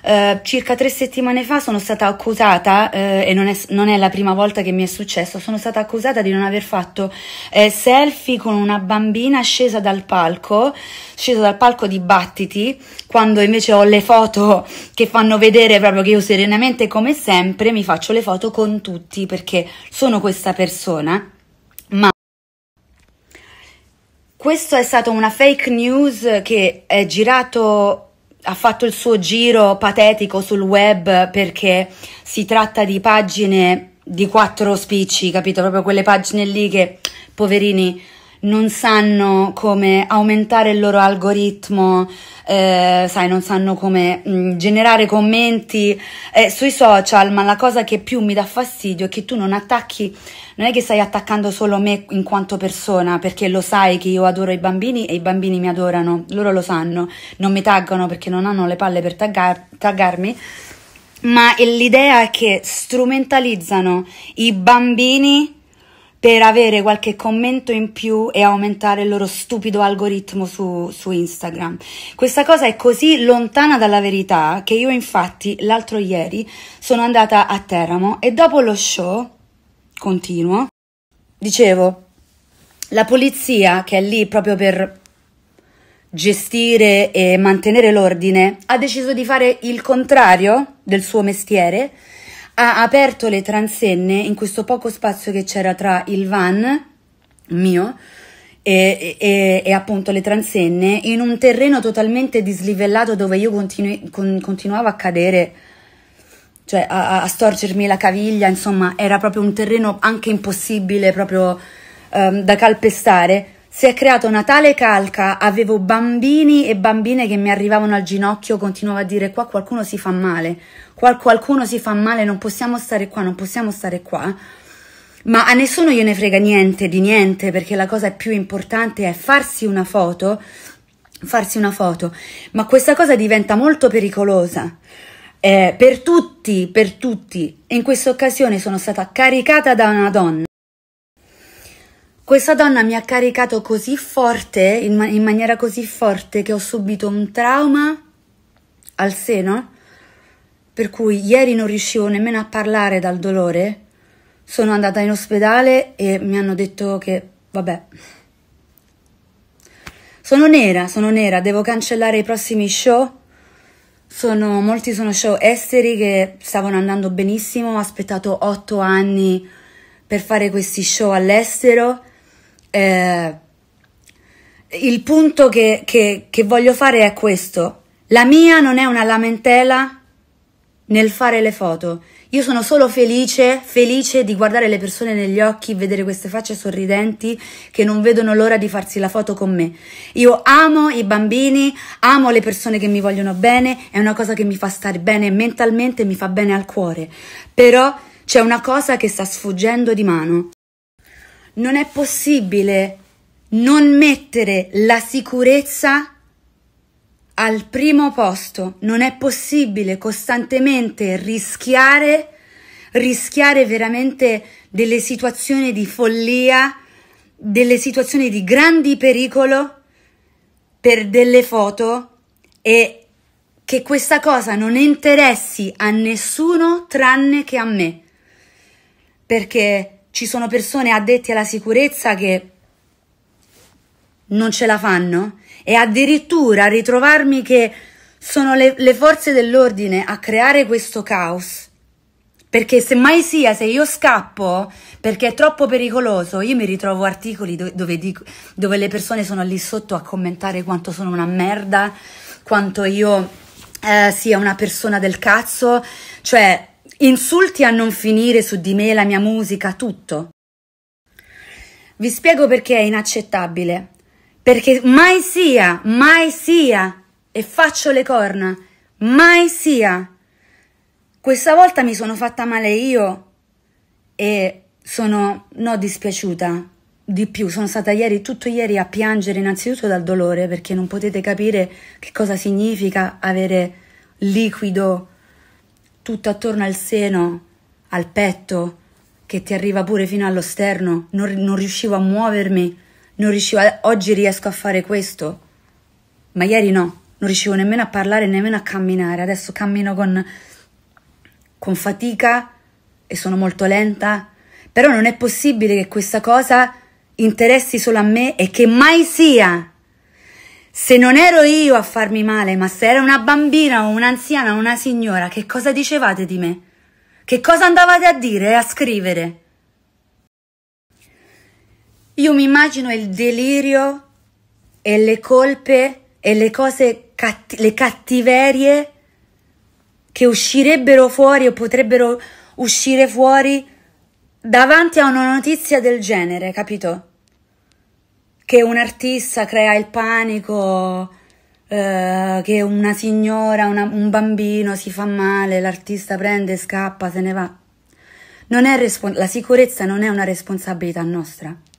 Eh, circa tre settimane fa sono stata accusata, eh, e non è, non è, la prima volta che mi è successo, sono stata accusata di non aver fatto eh, selfie con una bambina scesa dal palco, scesa dal palco di battiti, quando invece ho le foto che fanno vedere proprio che io serenamente come sempre mi faccio le foto con tutti perché sono questa persona, ma questo è stato una fake news che è girato ha fatto il suo giro patetico sul web perché si tratta di pagine di quattro spicci, capito? Proprio quelle pagine lì che, poverini, non sanno come aumentare il loro algoritmo, eh, sai, non sanno come mh, mm, generare commenti eh, sui social, ma la cosa che più mi dà fastidio è che tu non attacchi non è che stai attaccando solo me in quanto persona, perché lo sai che io adoro i bambini e i bambini mi adorano, loro lo sanno, non mi taggano perché non hanno le palle per taggar- taggarmi, ma l'idea è che strumentalizzano i bambini per avere qualche commento in più e aumentare il loro stupido algoritmo su, su, Instagram. Questa cosa è così lontana dalla verità che io infatti l'altro ieri sono andata a Teramo e dopo lo show continuo. Dicevo, la polizia che è lì proprio per gestire e mantenere l'ordine ha deciso di fare il contrario del suo mestiere, ha aperto le transenne in questo poco spazio che c'era tra il van mio e, e, e, appunto le transenne in un terreno totalmente dislivellato dove io continui, con, continuavo a cadere cioè a, a, storcermi la caviglia, insomma, era proprio un terreno anche impossibile proprio um, da calpestare. Si è creata una tale calca, avevo bambini e bambine che mi arrivavano al ginocchio, continuavo a dire qua qualcuno si fa male, qua qualcuno si fa male, non possiamo stare qua, non possiamo stare qua. Ma a nessuno io ne frega niente di niente, perché la cosa più importante è farsi una foto, farsi una foto. Ma questa cosa diventa molto pericolosa, eh, per tutti, per tutti. In questa occasione sono stata caricata da una donna. Questa donna mi ha caricato così forte, in, ma in maniera così forte, che ho subito un trauma al seno, per cui ieri non riuscivo nemmeno a parlare dal dolore. Sono andata in ospedale e mi hanno detto che, vabbè, sono nera, sono nera, devo cancellare i prossimi show sono, molti sono show esteri che stavano andando benissimo, ho aspettato otto anni per fare questi show all'estero. Eh, il punto che, che, che voglio fare è questo. La mia non è una lamentela nel fare le foto. Io sono solo felice, felice di guardare le persone negli occhi, vedere queste facce sorridenti che non vedono l'ora di farsi la foto con me. Io amo i bambini, amo le persone che mi vogliono bene, è una cosa che mi fa stare bene mentalmente, mi fa bene al cuore. Però c'è una cosa che sta sfuggendo di mano. Non è possibile non mettere la sicurezza al primo posto. Non è possibile costantemente rischiare, rischiare veramente delle situazioni di follia, delle situazioni di grandi pericolo per delle foto e che questa cosa non interessi a nessuno tranne che a me. Perché ci sono persone addette alla sicurezza che non ce la fanno e addirittura ritrovarmi che sono le, le forze dell'ordine a creare questo caos. Perché se mai sia, se io scappo perché è troppo pericoloso, io mi ritrovo articoli dove, dove, dico, dove le persone sono lì sotto a commentare quanto sono una merda, quanto io eh, sia una persona del cazzo, cioè insulti a non finire su di me, la mia musica, tutto. Vi spiego perché è inaccettabile perché mai sia, mai sia, e faccio le corna, mai sia. Questa volta mi sono fatta male io e sono, no, dispiaciuta, di più, sono stata ieri, tutto ieri a piangere innanzitutto dal dolore perché non potete capire che cosa significa avere liquido tutto attorno al seno, al petto, che ti arriva pure fino allo sterno, non, non riuscivo a muovermi non riuscivo a... oggi riesco a fare questo, ma ieri no, non riuscivo nemmeno a parlare, nemmeno a camminare, adesso cammino con, con fatica e sono molto lenta, però non è possibile che questa cosa interessi solo a me e che mai sia. Se non ero io a farmi male, ma se era una bambina o un'anziana o una signora, che cosa dicevate di me? Che cosa andavate a dire e a scrivere? Io mi immagino il delirio e le colpe e le cose, catti le cattiverie che uscirebbero fuori o potrebbero uscire fuori davanti a una notizia del genere, capito? Che un artista crea il panico, eh, che una signora, una, un bambino si fa male, l'artista prende, scappa, se ne va. Non la sicurezza non è una responsabilità nostra.